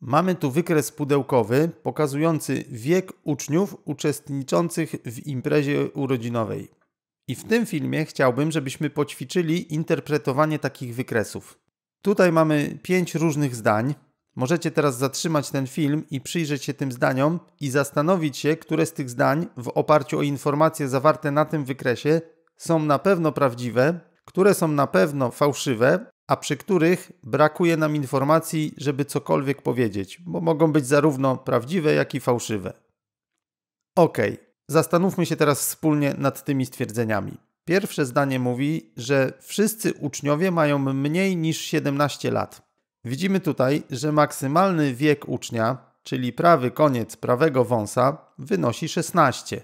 Mamy tu wykres pudełkowy pokazujący wiek uczniów uczestniczących w imprezie urodzinowej. I w tym filmie chciałbym, żebyśmy poćwiczyli interpretowanie takich wykresów. Tutaj mamy pięć różnych zdań. Możecie teraz zatrzymać ten film i przyjrzeć się tym zdaniom i zastanowić się, które z tych zdań, w oparciu o informacje zawarte na tym wykresie, są na pewno prawdziwe, które są na pewno fałszywe, a przy których brakuje nam informacji, żeby cokolwiek powiedzieć, bo mogą być zarówno prawdziwe, jak i fałszywe. Ok, zastanówmy się teraz wspólnie nad tymi stwierdzeniami. Pierwsze zdanie mówi, że wszyscy uczniowie mają mniej niż 17 lat. Widzimy tutaj, że maksymalny wiek ucznia, czyli prawy koniec prawego wąsa, wynosi 16.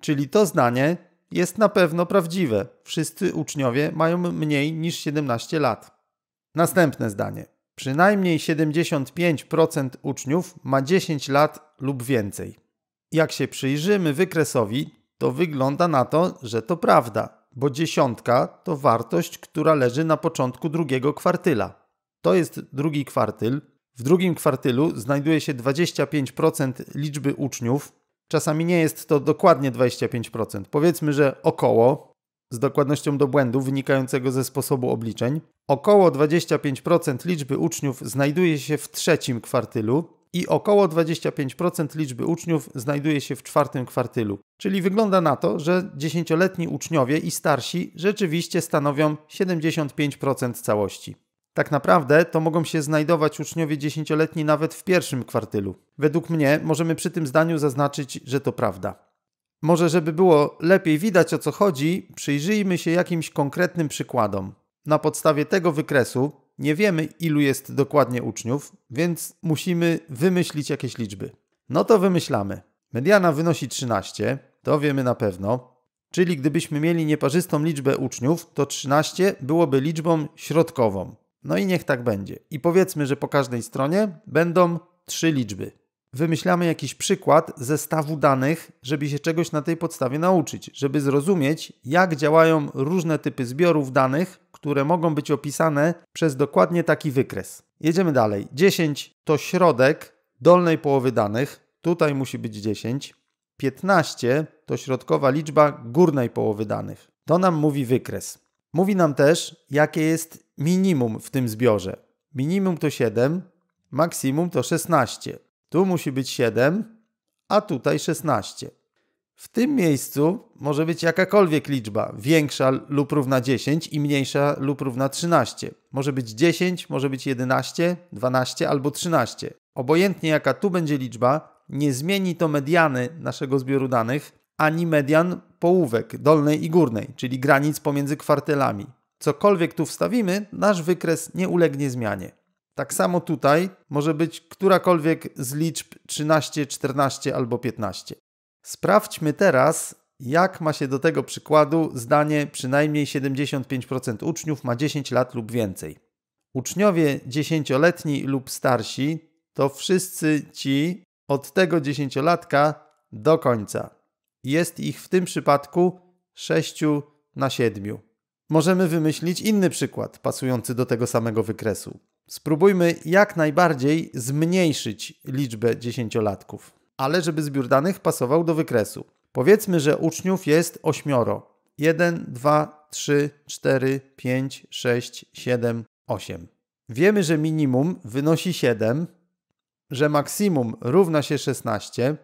Czyli to zdanie jest na pewno prawdziwe. Wszyscy uczniowie mają mniej niż 17 lat. Następne zdanie. Przynajmniej 75% uczniów ma 10 lat lub więcej. Jak się przyjrzymy wykresowi, to wygląda na to, że to prawda, bo dziesiątka to wartość, która leży na początku drugiego kwartyla. To jest drugi kwartyl. W drugim kwartylu znajduje się 25% liczby uczniów. Czasami nie jest to dokładnie 25%, powiedzmy, że około z dokładnością do błędu wynikającego ze sposobu obliczeń. Około 25% liczby uczniów znajduje się w trzecim kwartylu i około 25% liczby uczniów znajduje się w czwartym kwartylu. Czyli wygląda na to, że dziesięcioletni uczniowie i starsi rzeczywiście stanowią 75% całości. Tak naprawdę to mogą się znajdować uczniowie dziesięcioletni nawet w pierwszym kwartylu. Według mnie możemy przy tym zdaniu zaznaczyć, że to prawda. Może, żeby było lepiej widać o co chodzi, przyjrzyjmy się jakimś konkretnym przykładom. Na podstawie tego wykresu nie wiemy, ilu jest dokładnie uczniów, więc musimy wymyślić jakieś liczby. No to wymyślamy. Mediana wynosi 13, to wiemy na pewno. Czyli gdybyśmy mieli nieparzystą liczbę uczniów, to 13 byłoby liczbą środkową. No i niech tak będzie. I powiedzmy, że po każdej stronie będą trzy liczby wymyślamy jakiś przykład zestawu danych, żeby się czegoś na tej podstawie nauczyć, żeby zrozumieć, jak działają różne typy zbiorów danych, które mogą być opisane przez dokładnie taki wykres. Jedziemy dalej. 10 to środek dolnej połowy danych, tutaj musi być 10. 15 to środkowa liczba górnej połowy danych. To nam mówi wykres. Mówi nam też, jakie jest minimum w tym zbiorze. Minimum to 7, maksimum to 16. Tu musi być 7, a tutaj 16. W tym miejscu może być jakakolwiek liczba, większa lub równa 10 i mniejsza lub równa 13. Może być 10, może być 11, 12 albo 13. Obojętnie jaka tu będzie liczba, nie zmieni to mediany naszego zbioru danych ani median połówek dolnej i górnej, czyli granic pomiędzy kwartelami. Cokolwiek tu wstawimy, nasz wykres nie ulegnie zmianie. Tak samo tutaj może być którakolwiek z liczb 13, 14 albo 15. Sprawdźmy teraz, jak ma się do tego przykładu zdanie przynajmniej 75% uczniów ma 10 lat lub więcej. Uczniowie 10-letni lub starsi to wszyscy ci od tego 10-latka do końca. Jest ich w tym przypadku 6 na 7. Możemy wymyślić inny przykład pasujący do tego samego wykresu. Spróbujmy jak najbardziej zmniejszyć liczbę dziesięciolatków, ale żeby zbiór danych pasował do wykresu. Powiedzmy, że uczniów jest ośmioro. 1, 2, 3, 4, 5, 6, 7, 8. Wiemy, że minimum wynosi 7, że maksimum równa się 16.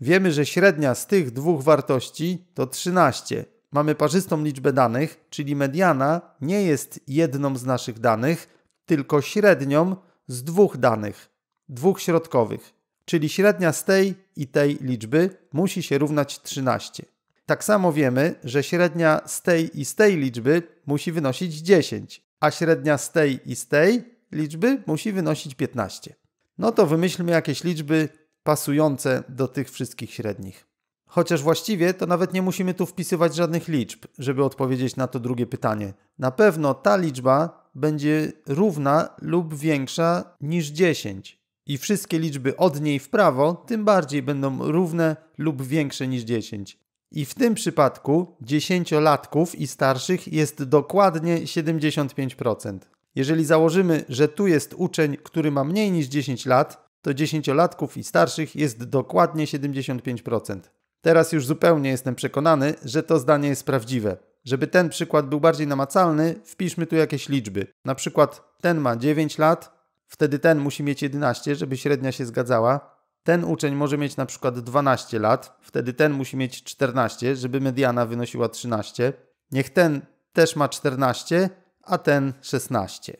Wiemy, że średnia z tych dwóch wartości to 13. Mamy parzystą liczbę danych, czyli mediana nie jest jedną z naszych danych, tylko średnią z dwóch danych, dwóch środkowych, czyli średnia z tej i tej liczby musi się równać 13. Tak samo wiemy, że średnia z tej i z tej liczby musi wynosić 10, a średnia z tej i z tej liczby musi wynosić 15. No to wymyślmy jakieś liczby pasujące do tych wszystkich średnich. Chociaż właściwie to nawet nie musimy tu wpisywać żadnych liczb, żeby odpowiedzieć na to drugie pytanie. Na pewno ta liczba będzie równa lub większa niż 10 i wszystkie liczby od niej w prawo tym bardziej będą równe lub większe niż 10. I w tym przypadku 10-latków i starszych jest dokładnie 75%. Jeżeli założymy, że tu jest uczeń, który ma mniej niż 10 lat, to 10-latków i starszych jest dokładnie 75%. Teraz już zupełnie jestem przekonany, że to zdanie jest prawdziwe. Żeby ten przykład był bardziej namacalny, wpiszmy tu jakieś liczby. Na przykład ten ma 9 lat, wtedy ten musi mieć 11, żeby średnia się zgadzała. Ten uczeń może mieć na przykład 12 lat, wtedy ten musi mieć 14, żeby mediana wynosiła 13. Niech ten też ma 14, a ten 16.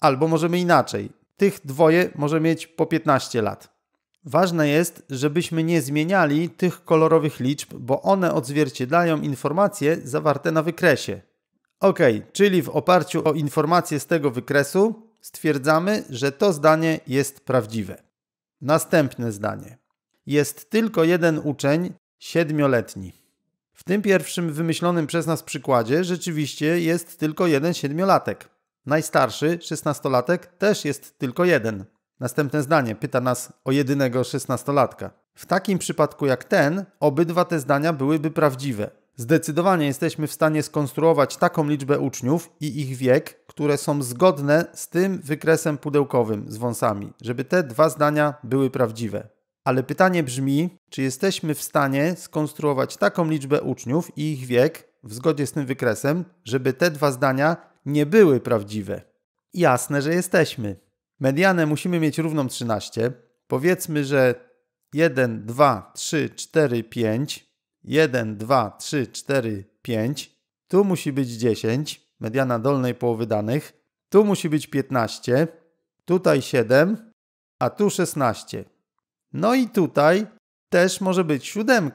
Albo możemy inaczej. Tych dwoje może mieć po 15 lat. Ważne jest, żebyśmy nie zmieniali tych kolorowych liczb, bo one odzwierciedlają informacje zawarte na wykresie. Ok, czyli w oparciu o informacje z tego wykresu stwierdzamy, że to zdanie jest prawdziwe. Następne zdanie. Jest tylko jeden uczeń, siedmioletni. W tym pierwszym wymyślonym przez nas przykładzie rzeczywiście jest tylko jeden siedmiolatek. Najstarszy, szesnastolatek, też jest tylko jeden. Następne zdanie pyta nas o jedynego szesnastolatka. W takim przypadku jak ten, obydwa te zdania byłyby prawdziwe. Zdecydowanie jesteśmy w stanie skonstruować taką liczbę uczniów i ich wiek, które są zgodne z tym wykresem pudełkowym z wąsami, żeby te dwa zdania były prawdziwe. Ale pytanie brzmi, czy jesteśmy w stanie skonstruować taką liczbę uczniów i ich wiek w zgodzie z tym wykresem, żeby te dwa zdania nie były prawdziwe? Jasne, że jesteśmy. Medianę musimy mieć równą 13. Powiedzmy, że 1, 2, 3, 4, 5. 1, 2, 3, 4, 5. Tu musi być 10, mediana dolnej połowy danych. Tu musi być 15, tutaj 7, a tu 16. No i tutaj też może być 7.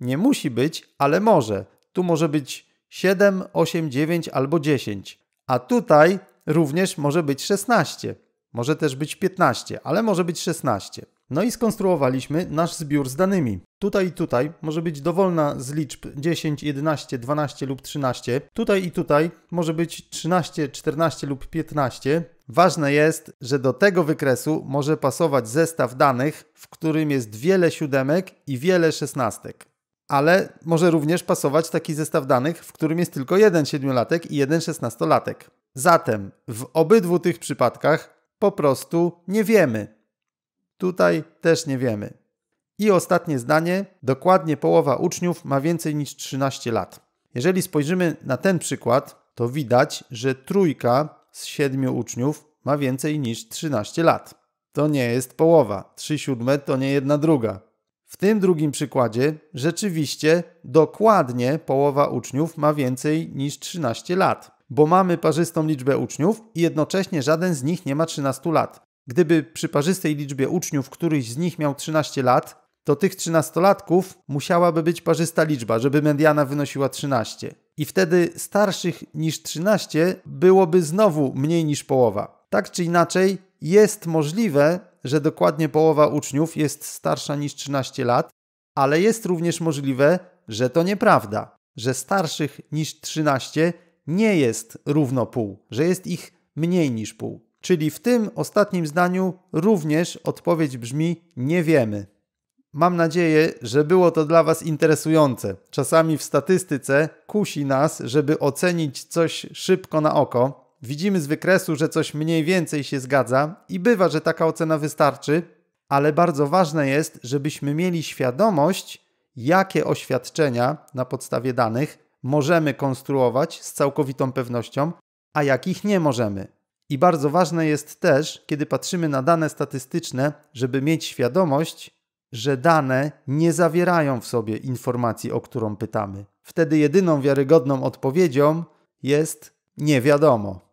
Nie musi być, ale może. Tu może być 7, 8, 9 albo 10. A tutaj również może być 16 może też być 15, ale może być 16. No i skonstruowaliśmy nasz zbiór z danymi. Tutaj i tutaj może być dowolna z liczb 10, 11, 12 lub 13. Tutaj i tutaj może być 13, 14 lub 15. Ważne jest, że do tego wykresu może pasować zestaw danych, w którym jest wiele siódemek i wiele szesnastek. Ale może również pasować taki zestaw danych, w którym jest tylko jeden siedmiolatek i jeden szesnastolatek. Zatem w obydwu tych przypadkach po prostu nie wiemy. Tutaj też nie wiemy. I ostatnie zdanie. Dokładnie połowa uczniów ma więcej niż 13 lat. Jeżeli spojrzymy na ten przykład, to widać, że trójka z siedmiu uczniów ma więcej niż 13 lat. To nie jest połowa. 3 siódme to nie jedna druga. W tym drugim przykładzie rzeczywiście dokładnie połowa uczniów ma więcej niż 13 lat bo mamy parzystą liczbę uczniów i jednocześnie żaden z nich nie ma 13 lat. Gdyby przy parzystej liczbie uczniów któryś z nich miał 13 lat, to tych 13-latków musiałaby być parzysta liczba, żeby mediana wynosiła 13. I wtedy starszych niż 13 byłoby znowu mniej niż połowa. Tak czy inaczej, jest możliwe, że dokładnie połowa uczniów jest starsza niż 13 lat, ale jest również możliwe, że to nieprawda, że starszych niż 13 nie jest równo pół, że jest ich mniej niż pół. Czyli w tym ostatnim zdaniu również odpowiedź brzmi nie wiemy. Mam nadzieję, że było to dla Was interesujące. Czasami w statystyce kusi nas, żeby ocenić coś szybko na oko. Widzimy z wykresu, że coś mniej więcej się zgadza i bywa, że taka ocena wystarczy, ale bardzo ważne jest, żebyśmy mieli świadomość, jakie oświadczenia na podstawie danych możemy konstruować z całkowitą pewnością, a jakich nie możemy. I bardzo ważne jest też, kiedy patrzymy na dane statystyczne, żeby mieć świadomość, że dane nie zawierają w sobie informacji, o którą pytamy. Wtedy jedyną wiarygodną odpowiedzią jest nie wiadomo.